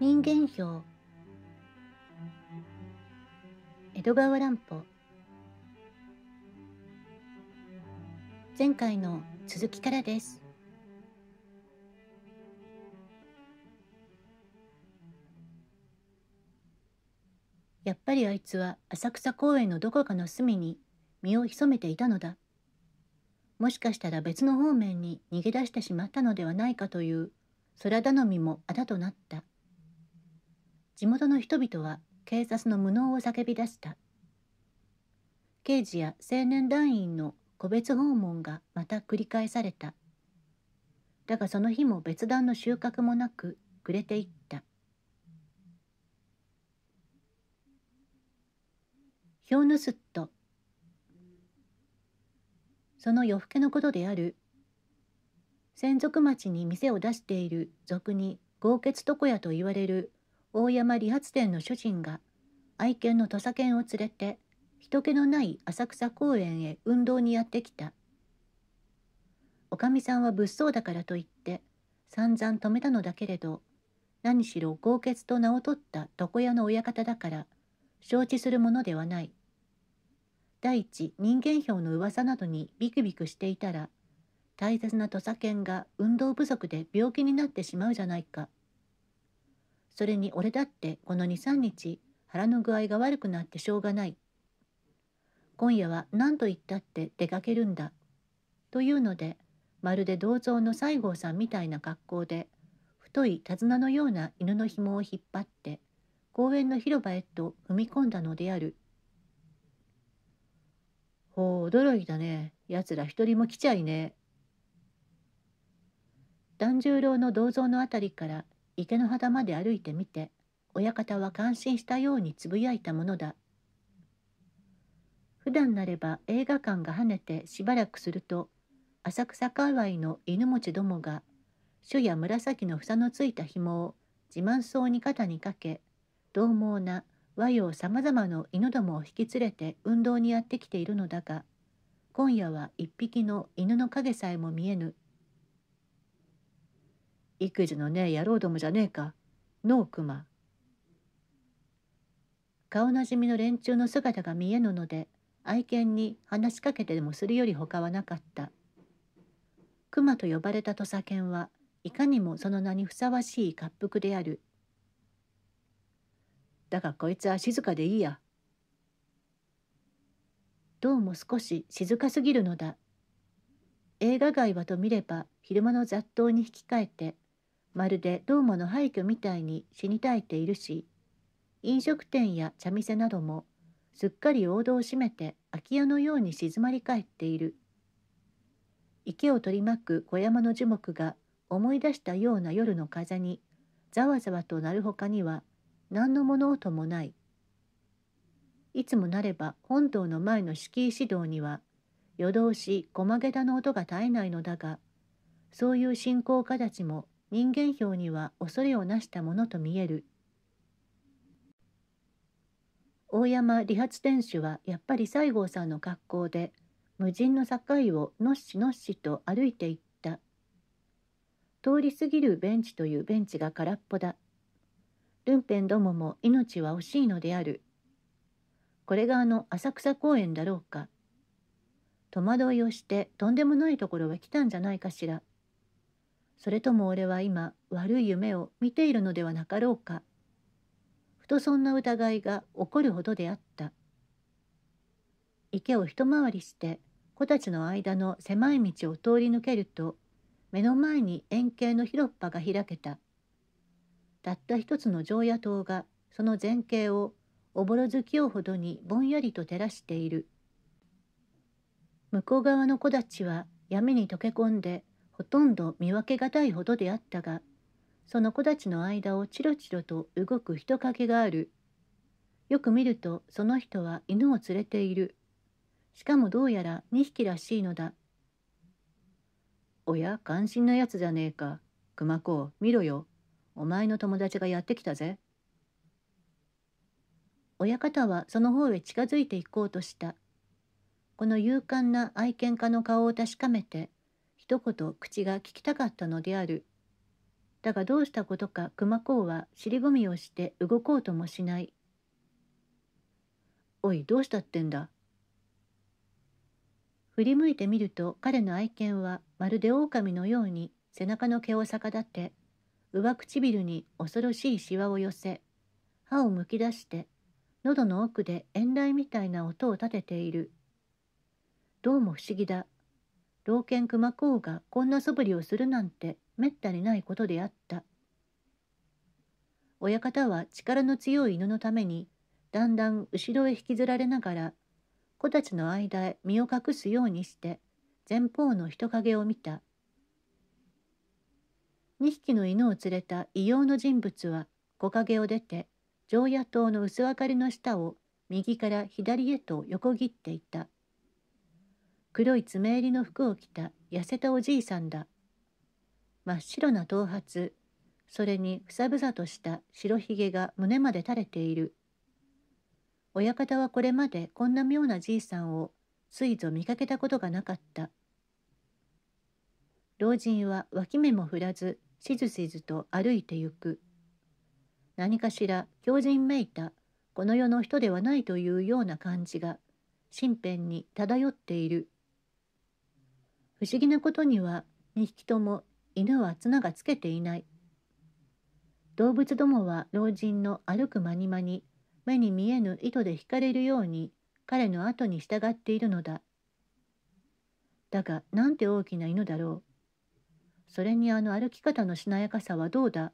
人間票江戸川乱歩前回の続きからですやっぱりあいつは浅草公園のどこかの隅に身を潜めていたのだもしかしたら別の方面に逃げ出してしまったのではないかという空頼みもあだとなった地元の人々は警察の無能を叫び出した刑事や青年団員の個別訪問がまた繰り返されただがその日も別段の収穫もなく暮れていったヒョウヌスットその夜更けのことである専属町に店を出している俗に豪傑床屋と言われる大山理髪店の主人が愛犬の土佐犬を連れて人気のない浅草公園へ運動にやってきたおかみさんは物騒だからと言って散々止めたのだけれど何しろ豪傑と名を取った床屋の親方だから承知するものではない第一人間票の噂などにビクビクしていたら大切な土佐犬が運動不足で病気になってしまうじゃないかそれに俺だってこの23日腹の具合が悪くなってしょうがない今夜は何と言ったって出かけるんだというのでまるで銅像の西郷さんみたいな格好で太い手綱のような犬の紐を引っ張って公園の広場へと踏み込んだのであるほう驚いたねやつら一人も来ちゃいね團十郎の銅像の辺りから池の肌まで歩いてみて親方は感心したようにつぶやいたものだ普段なれば映画館が跳ねてしばらくすると浅草界隈の犬持どもが朱や紫の房のついた紐を自慢そうに肩にかけ獰猛な和洋さまざまの犬どもを引き連れて運動にやってきているのだが今夜は一匹の犬の影さえも見えぬ育児のね野郎どもじゃねえかのう熊顔なじみの連中の姿が見えぬので愛犬に話しかけてでもするより他はなかった熊と呼ばれた土佐犬はいかにもその名にふさわしい滑覆であるだがこいつは静かでいいやどうも少し静かすぎるのだ映画街はと見れば昼間の雑踏に引き換えてまるでドーマの廃墟みたいに死に絶えているし飲食店や茶店などもすっかり王道を占めて空き家のように静まり返っている池を取り巻く小山の樹木が思い出したような夜の風にざわざわとなるほかには何の物音もないいつもなれば本堂の前の敷居指導には夜通し駒田の音が絶えないのだがそういう信仰家たちも人間票には恐れをなしたものと見える大山理髪店主はやっぱり西郷さんの格好で無人の境をのっしのっしと歩いていった通り過ぎるベンチというベンチが空っぽだルンペンどもも命は惜しいのであるこれがあの浅草公園だろうか戸惑いをしてとんでもないところへ来たんじゃないかしらそれとも俺は今悪い夢を見ているのではなかろうか。ふとそんな疑いが起こるほどであった。池を一回りして子たちの間の狭い道を通り抜けると目の前に円形の広っ端が開けた。たった一つの常夜灯がその前景をおぼろ月をほどにぼんやりと照らしている。向こう側の子たちは闇に溶け込んでほとんど見分けがたいほどであったがその子たちの間をチロチロと動く人影があるよく見るとその人は犬を連れているしかもどうやら2匹らしいのだおや心なやつじゃねえか熊子見ろよお前の友達がやってきたぜ親方はその方へ近づいていこうとしたこの勇敢な愛犬家の顔を確かめて言口が聞きたかったのである。だがどうしたことか熊公は尻込みをして動こうともしない。おいどうしたってんだ振り向いてみると彼の愛犬はまるで狼のように背中の毛を逆立って上唇に恐ろしいしわを寄せ歯をむき出して喉の奥で遠雷みたいな音を立てているどうも不思議だ老犬熊公がこんな素振りをするなんてめったにないことであった親方は力の強い犬のためにだんだん後ろへ引きずられながら子たちの間へ身を隠すようにして前方の人影を見た2匹の犬を連れた異様の人物は木陰を出て常夜灯の薄明かりの下を右から左へと横切っていた。黒い爪襟の服を着た痩せたおじいさんだ。真っ白な頭髪、それにふさぶさとした白ひげが胸まで垂れている。親方はこれまでこんな妙なじいさんをついぞ見かけたことがなかった。老人は脇目も振らず、しずしずと歩いてゆく。何かしら狂人めいた、この世の人ではないというような感じが、身辺に漂っている。不思議なことには2匹とも犬は綱がつけていない。動物どもは老人の歩く間に間に目に見えぬ糸で引かれるように彼の後に従っているのだ。だがなんて大きな犬だろう。それにあの歩き方のしなやかさはどうだ。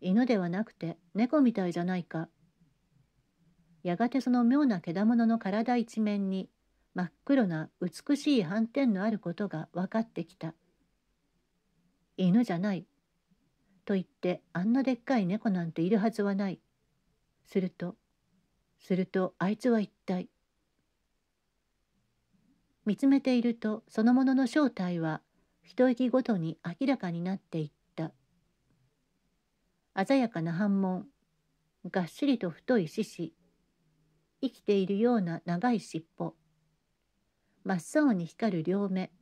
犬ではなくて猫みたいじゃないか。やがてその妙な毛玉の体一面に真っ黒な美しい斑点のあることが分かってきた。犬じゃない。と言ってあんなでっかい猫なんているはずはない。すると、するとあいつは一体。見つめているとそのものの正体は一息ごとに明らかになっていった鮮やかな反紋がっしりと太い獅子生きているような長い尻尾真っ青に光る両目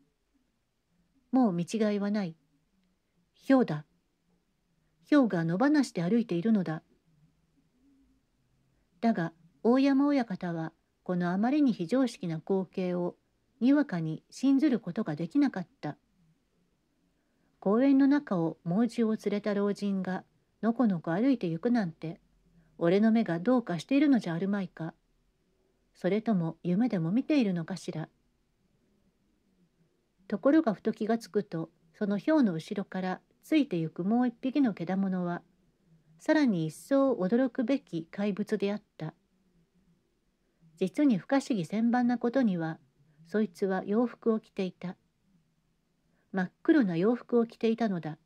もう見違いはないひょうだひょうが野放して歩いているのだだが大山親方はこのあまりに非常識な光景をにわかに信ずることができなかった公園の中を猛獣を連れた老人がのこのこ歩いて行くなんて俺の目がどうかしているのじゃあるまいかそれとも夢でも見ているのかしらところがふと気がつくとそのヒョウの後ろからついてゆくもう一匹のけだものはさらに一層驚くべき怪物であった実に不可思議千万なことにはそいつは洋服を着ていた真っ黒な洋服を着ていたのだ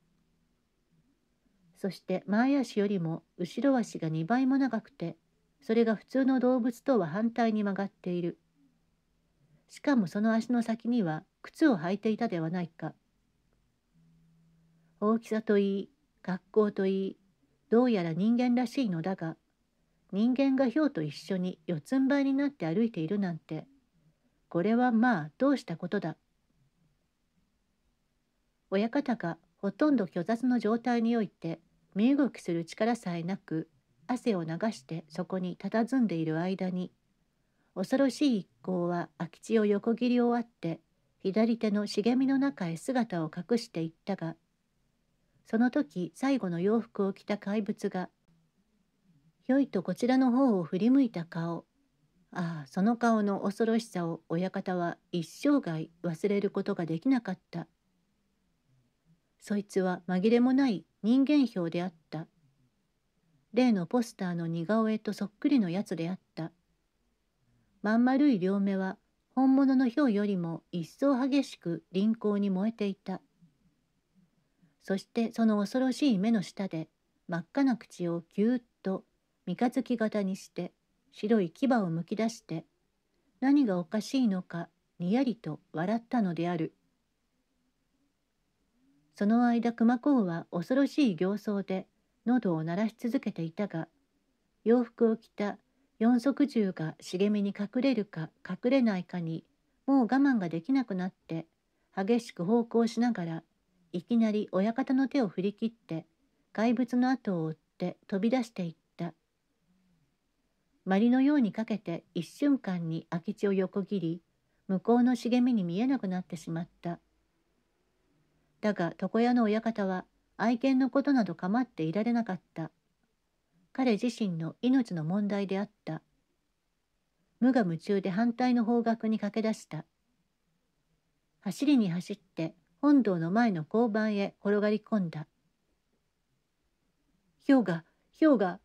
そして前足よりも後ろ足が2倍も長くてそれが普通の動物とは反対に曲がっているしかもその足の先には靴を履いていたではないか。大きさといい、格好といい、どうやら人間らしいのだが、人間がヒョウと一緒に四つん這いになって歩いているなんて、これはまあどうしたことだ。親方がほとんど虚雑の状態において身動きする力さえなく汗を流してそこに佇んでいる間に恐ろしい一行は空き地を横切り終わって左手の茂みの中へ姿を隠していったがその時最後の洋服を着た怪物がひょいとこちらの方を振り向いた顔ああその顔の恐ろしさを親方は一生涯忘れることができなかったそいつは紛れもない人間表であった例のポスターの似顔絵とそっくりのやつであったまん丸い両目は本物の豹よりも一層激しく輪行に燃えていたそしてその恐ろしい目の下で真っ赤な口をぎゅーっと三日月型にして白い牙をむき出して何がおかしいのかにやりと笑ったのであるその間熊公は恐ろしい形相で喉を鳴らし続けていたが洋服を着た四足獣が茂みに隠れるか隠れないかにもう我慢ができなくなって激しく奉公しながらいきなり親方の手を振り切って怪物の後を追って飛び出していったまりのようにかけて一瞬間に空き地を横切り向こうの茂みに見えなくなってしまっただが床屋の親方は愛犬のことなど構っていられなかった彼自身の命の問題であった。無我夢中で反対の方角に駆け出した。走りに走って本堂の前の交番へ転がり込んだ。氷河、氷河。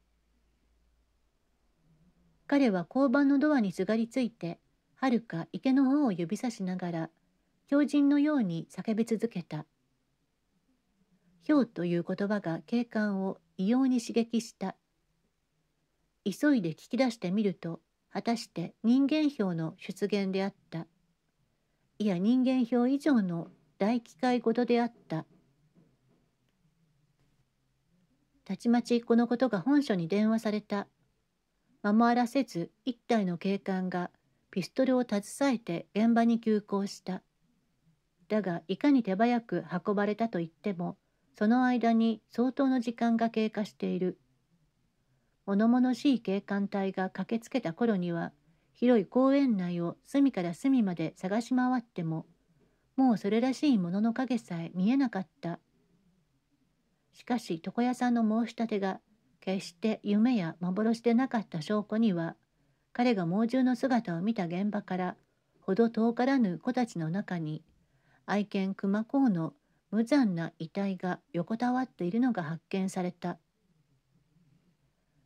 彼は交番のドアにすがりついて、はるか池の方を指さしながら、狂人のように叫び続けた。ひょうという言葉が警官を異様に刺激した。急いで聞き出してみると果たして人間票の出現であったいや人間票以上の大機械ごとであったたちまちこのことが本書に電話された守らせず一体の警官がピストルを携えて現場に急行しただがいかに手早く運ばれたといってもその間に相当の時間が経過している物々しい警官隊が駆けつけた頃には広い公園内を隅から隅まで探し回ってももうそれらしいものの影さえ見えなかったしかし床屋さんの申し立てが決して夢や幻でなかった証拠には彼が猛獣の姿を見た現場からほど遠からぬ子たちの中に愛犬熊公の無残な遺体が横たわっているのが発見された。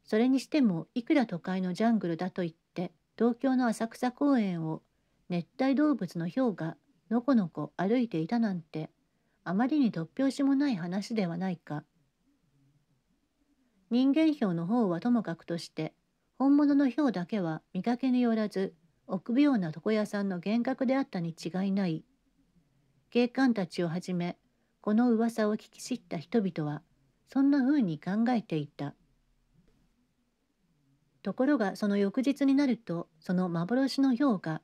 それにしてもいくら都会のジャングルだと言って東京の浅草公園を熱帯動物のウがのこのこ歩いていたなんてあまりに突拍子もない話ではないか人間ウの方はともかくとして本物のウだけは見かけによらず臆病な床屋さんの幻覚であったに違いない警官たちをはじめこの噂を聞き知った人々はそんな風に考えていた。ところがその翌日になるとその幻の氷が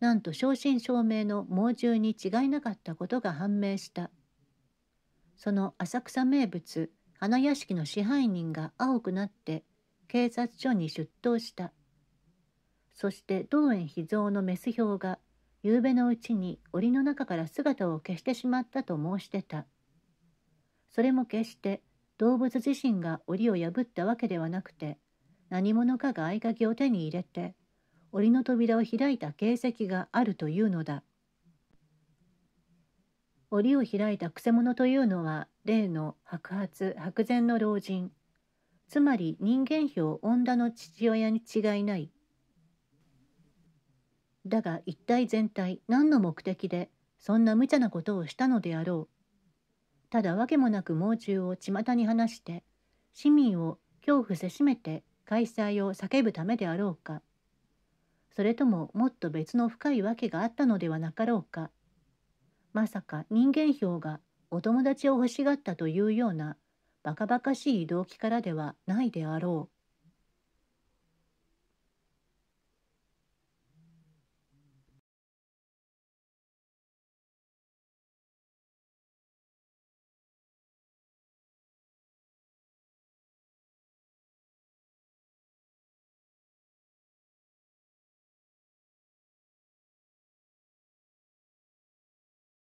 なんと正真正銘の猛獣に違いなかったことが判明したその浅草名物花屋敷の支配人が青くなって警察署に出頭したそして道園秘蔵のメス表が夕べのうちに檻の中から姿を消してしまったと申してたそれも決して動物自身が檻を破ったわけではなくて何者かが合鍵を手に入れて檻の扉を開いた形跡があるというのだ檻を開いたくせ者というのは例の白髪白前の老人つまり人間票女の父親に違いないだが一体全体何の目的でそんな無茶なことをしたのであろうただ訳もなく猛獣を巷に放して市民を恐怖せしめて開催を叫ぶためであろうかそれとももっと別の深い訳があったのではなかろうかまさか人間票がお友達を欲しがったというようなバカバカしい動機からではないであろう。